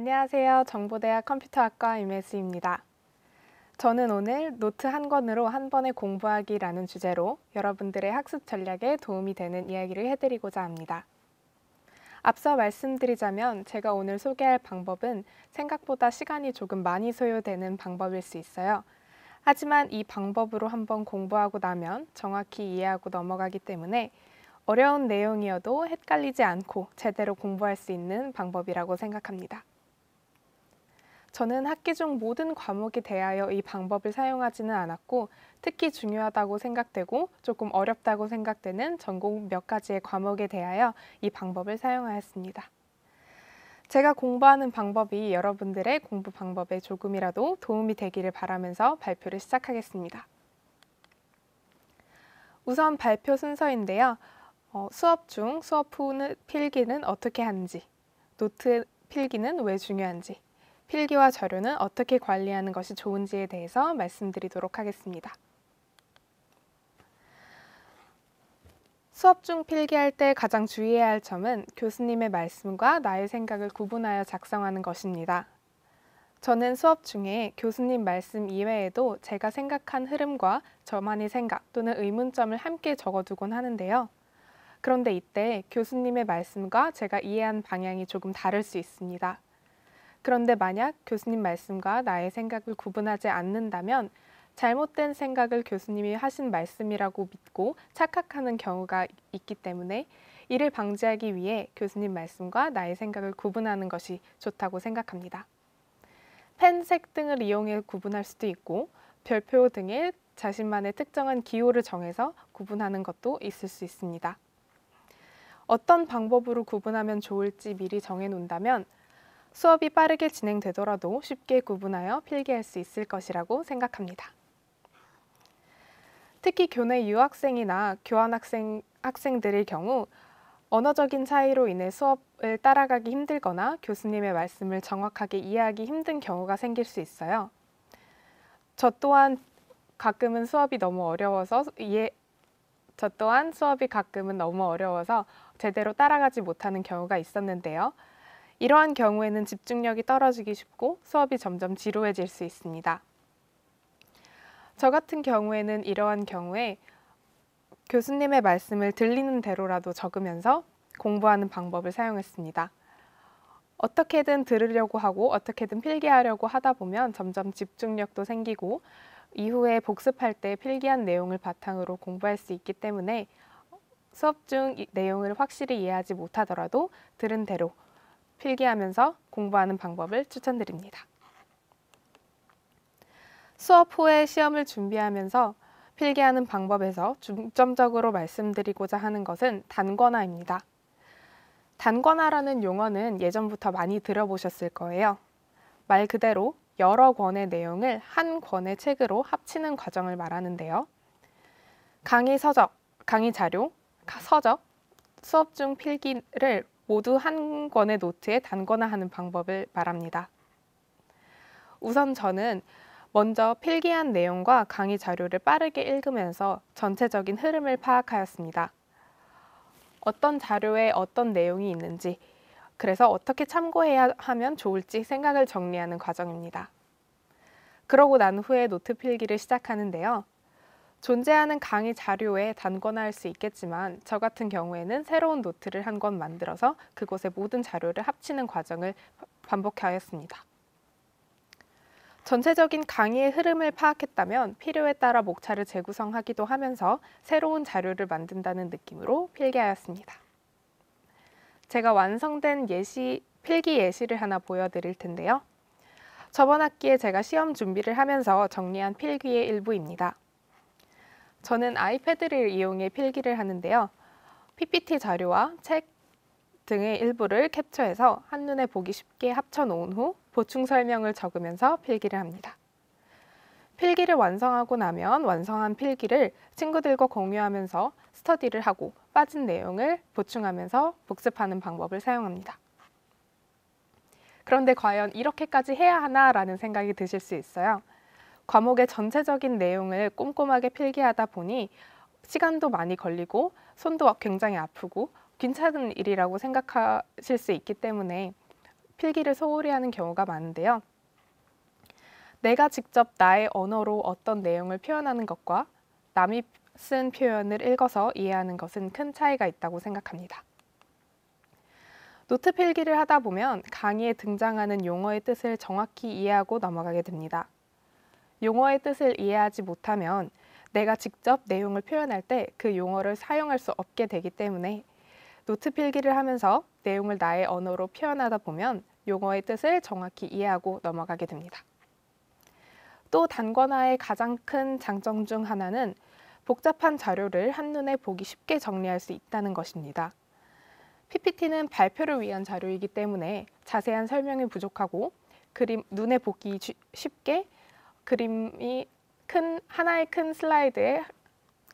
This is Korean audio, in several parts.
안녕하세요. 정보대학 컴퓨터학과 임혜수입니다. 저는 오늘 노트 한 권으로 한 번에 공부하기라는 주제로 여러분들의 학습 전략에 도움이 되는 이야기를 해드리고자 합니다. 앞서 말씀드리자면 제가 오늘 소개할 방법은 생각보다 시간이 조금 많이 소요되는 방법일 수 있어요. 하지만 이 방법으로 한번 공부하고 나면 정확히 이해하고 넘어가기 때문에 어려운 내용이어도 헷갈리지 않고 제대로 공부할 수 있는 방법이라고 생각합니다. 저는 학기 중 모든 과목에 대하여 이 방법을 사용하지는 않았고 특히 중요하다고 생각되고 조금 어렵다고 생각되는 전공 몇 가지의 과목에 대하여 이 방법을 사용하였습니다. 제가 공부하는 방법이 여러분들의 공부 방법에 조금이라도 도움이 되기를 바라면서 발표를 시작하겠습니다. 우선 발표 순서인데요. 어, 수업 중 수업 후 필기는 어떻게 하는지, 노트 필기는 왜 중요한지, 필기와 자료는 어떻게 관리하는 것이 좋은지에 대해서 말씀드리도록 하겠습니다. 수업 중 필기할 때 가장 주의해야 할 점은 교수님의 말씀과 나의 생각을 구분하여 작성하는 것입니다. 저는 수업 중에 교수님 말씀 이외에도 제가 생각한 흐름과 저만의 생각 또는 의문점을 함께 적어두곤 하는데요. 그런데 이때 교수님의 말씀과 제가 이해한 방향이 조금 다를 수 있습니다. 그런데 만약 교수님 말씀과 나의 생각을 구분하지 않는다면 잘못된 생각을 교수님이 하신 말씀이라고 믿고 착각하는 경우가 있기 때문에 이를 방지하기 위해 교수님 말씀과 나의 생각을 구분하는 것이 좋다고 생각합니다. 펜 색 등을 이용해 구분할 수도 있고 별표 등의 자신만의 특정한 기호를 정해서 구분하는 것도 있을 수 있습니다. 어떤 방법으로 구분하면 좋을지 미리 정해놓는다면 수업이 빠르게 진행되더라도 쉽게 구분하여 필기할 수 있을 것이라고 생각합니다. 특히 교내 유학생이나 교환학생 학생들의 경우 언어적인 차이로 인해 수업을 따라가기 힘들거나 교수님의 말씀을 정확하게 이해하기 힘든 경우가 생길 수 있어요. 저 또한 가끔은 수업이 너무 어려워서 이해 저 또한 수업이 가끔은 너무 어려워서 제대로 따라가지 못하는 경우가 있었는데요. 이러한 경우에는 집중력이 떨어지기 쉽고 수업이 점점 지루해질 수 있습니다. 저 같은 경우에는 이러한 경우에 교수님의 말씀을 들리는 대로라도 적으면서 공부하는 방법을 사용했습니다. 어떻게든 들으려고 하고 어떻게든 필기하려고 하다 보면 점점 집중력도 생기고 이후에 복습할 때 필기한 내용을 바탕으로 공부할 수 있기 때문에 수업 중 내용을 확실히 이해하지 못하더라도 들은 대로 필기하면서 공부하는 방법을 추천드립니다. 수업 후에 시험을 준비하면서 필기하는 방법에서 중점적으로 말씀드리고자 하는 것은 단권화입니다. 단권화라는 용어는 예전부터 많이 들어보셨을 거예요. 말 그대로 여러 권의 내용을 한 권의 책으로 합치는 과정을 말하는데요. 강의 서적, 강의 자료, 서적, 수업 중 필기를 모두 한 권의 노트에 단권화하는 방법을 말합니다. 우선 저는 먼저 필기한 내용과 강의 자료를 빠르게 읽으면서 전체적인 흐름을 파악하였습니다. 어떤 자료에 어떤 내용이 있는지, 그래서 어떻게 참고해야 하면 좋을지 생각을 정리하는 과정입니다. 그러고 난 후에 노트 필기를 시작하는데요. 존재하는 강의 자료에 단권화할 수 있겠지만 저 같은 경우에는 새로운 노트를 한 권 만들어서 그곳에 모든 자료를 합치는 과정을 반복하였습니다. 전체적인 강의의 흐름을 파악했다면 필요에 따라 목차를 재구성하기도 하면서 새로운 자료를 만든다는 느낌으로 필기하였습니다. 제가 완성된 예시, 필기 예시를 하나 보여드릴 텐데요. 저번 학기에 제가 시험 준비를 하면서 정리한 필기의 일부입니다. 저는 아이패드를 이용해 필기를 하는데요. PPT 자료와 책 등의 일부를 캡처해서 한눈에 보기 쉽게 합쳐놓은 후 보충 설명을 적으면서 필기를 합니다. 필기를 완성하고 나면 완성한 필기를 친구들과 공유하면서 스터디를 하고 빠진 내용을 보충하면서 복습하는 방법을 사용합니다. 그런데 과연 이렇게까지 해야 하나라는 생각이 드실 수 있어요. 과목의 전체적인 내용을 꼼꼼하게 필기하다 보니 시간도 많이 걸리고 손도 굉장히 아프고 괜찮은 일이라고 생각하실 수 있기 때문에 필기를 소홀히 하는 경우가 많은데요. 내가 직접 나의 언어로 어떤 내용을 표현하는 것과 남이 쓴 표현을 읽어서 이해하는 것은 큰 차이가 있다고 생각합니다. 노트 필기를 하다 보면 강의에 등장하는 용어의 뜻을 정확히 이해하고 넘어가게 됩니다. 용어의 뜻을 이해하지 못하면 내가 직접 내용을 표현할 때 그 용어를 사용할 수 없게 되기 때문에 노트 필기를 하면서 내용을 나의 언어로 표현하다 보면 용어의 뜻을 정확히 이해하고 넘어가게 됩니다. 또 단권화의 가장 큰 장점 중 하나는 복잡한 자료를 한눈에 보기 쉽게 정리할 수 있다는 것입니다. PPT는 발표를 위한 자료이기 때문에 자세한 설명이 부족하고 그림 눈에 보기 쉽게 그림이 큰 하나의 큰 슬라이드에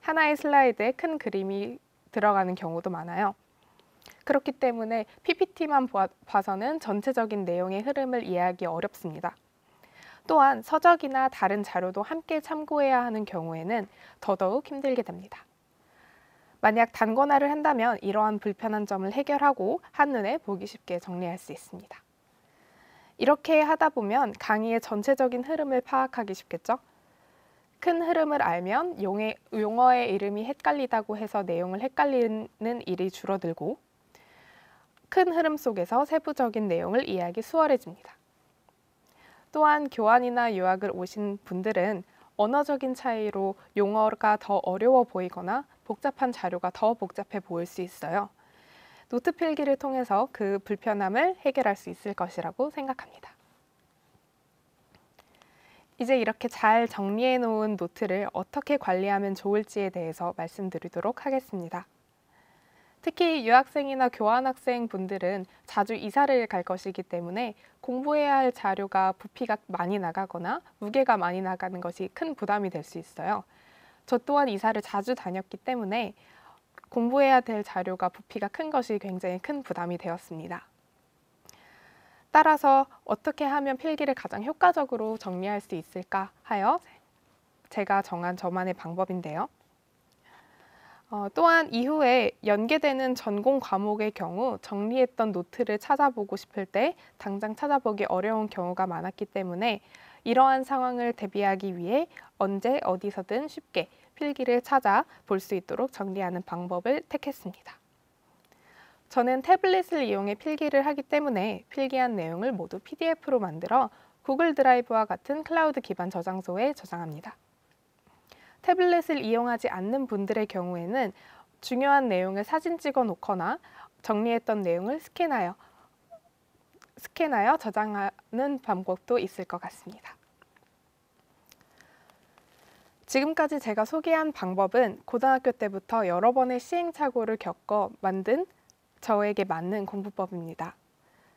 하나의 슬라이드에 큰 그림이 들어가는 경우도 많아요. 그렇기 때문에 PPT만 봐서는 전체적인 내용의 흐름을 이해하기 어렵습니다. 또한 서적이나 다른 자료도 함께 참고해야 하는 경우에는 더더욱 힘들게 됩니다. 만약 단권화를 한다면 이러한 불편한 점을 해결하고 한눈에 보기 쉽게 정리할 수 있습니다. 이렇게 하다 보면 강의의 전체적인 흐름을 파악하기 쉽겠죠? 큰 흐름을 알면 용의, 용어의 이름이 헷갈리다고 해서 내용을 헷갈리는 일이 줄어들고 큰 흐름 속에서 세부적인 내용을 이해하기 수월해집니다. 또한 교환이나 유학을 오신 분들은 언어적인 차이로 용어가 더 어려워 보이거나 복잡한 자료가 더 복잡해 보일 수 있어요. 노트 필기를 통해서 그 불편함을 해결할 수 있을 것이라고 생각합니다. 이제 이렇게 잘 정리해 놓은 노트를 어떻게 관리하면 좋을지에 대해서 말씀드리도록 하겠습니다. 특히 유학생이나 교환학생 분들은 자주 이사를 갈 것이기 때문에 공부해야 할 자료가 부피가 많이 나가거나 무게가 많이 나가는 것이 큰 부담이 될 수 있어요. 저 또한 이사를 자주 다녔기 때문에 공부해야 될 자료가 부피가 큰 것이 굉장히 큰 부담이 되었습니다. 따라서 어떻게 하면 필기를 가장 효과적으로 정리할 수 있을까 하여 제가 정한 저만의 방법인데요. 어, 또한 이후에 연계되는 전공 과목의 경우 정리했던 노트를 찾아보고 싶을 때 당장 찾아보기 어려운 경우가 많았기 때문에 이러한 상황을 대비하기 위해 언제 어디서든 쉽게 필기를 찾아 볼 수 있도록 정리하는 방법을 택했습니다. 저는 태블릿을 이용해 필기를 하기 때문에 필기한 내용을 모두 PDF로 만들어 구글 드라이브와 같은 클라우드 기반 저장소에 저장합니다. 태블릿을 이용하지 않는 분들의 경우에는 중요한 내용을 사진 찍어 놓거나 정리했던 내용을 스캔하여 스캔하여 저장하는 방법도 있을 것 같습니다. 지금까지 제가 소개한 방법은 고등학교 때부터 여러 번의 시행착오를 겪어 만든 저에게 맞는 공부법입니다.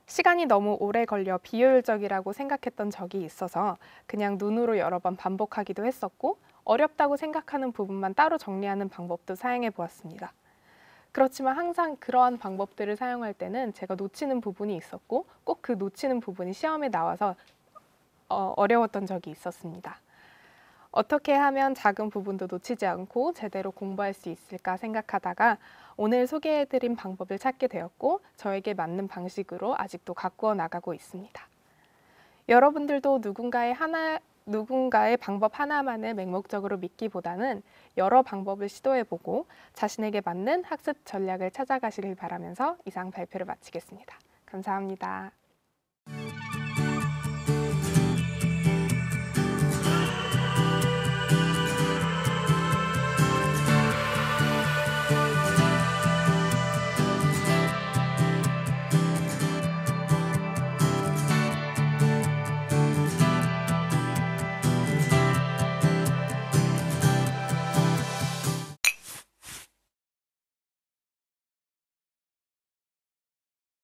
시간이 너무 오래 걸려 비효율적이라고 생각했던 적이 있어서 그냥 눈으로 여러 번 반복하기도 했었고 어렵다고 생각하는 부분만 따로 정리하는 방법도 사용해 보았습니다. 그렇지만 항상 그러한 방법들을 사용할 때는 제가 놓치는 부분이 있었고 꼭 그 놓치는 부분이 시험에 나와서 어, 어려웠던 적이 있었습니다. 어떻게 하면 작은 부분도 놓치지 않고 제대로 공부할 수 있을까 생각하다가 오늘 소개해드린 방법을 찾게 되었고 저에게 맞는 방식으로 아직도 가꾸어 나가고 있습니다. 여러분들도 누군가의 하나 누군가의 방법 하나만을 맹목적으로 믿기보다는 여러 방법을 시도해보고 자신에게 맞는 학습 전략을 찾아가시길 바라면서 이상 발표를 마치겠습니다. 감사합니다.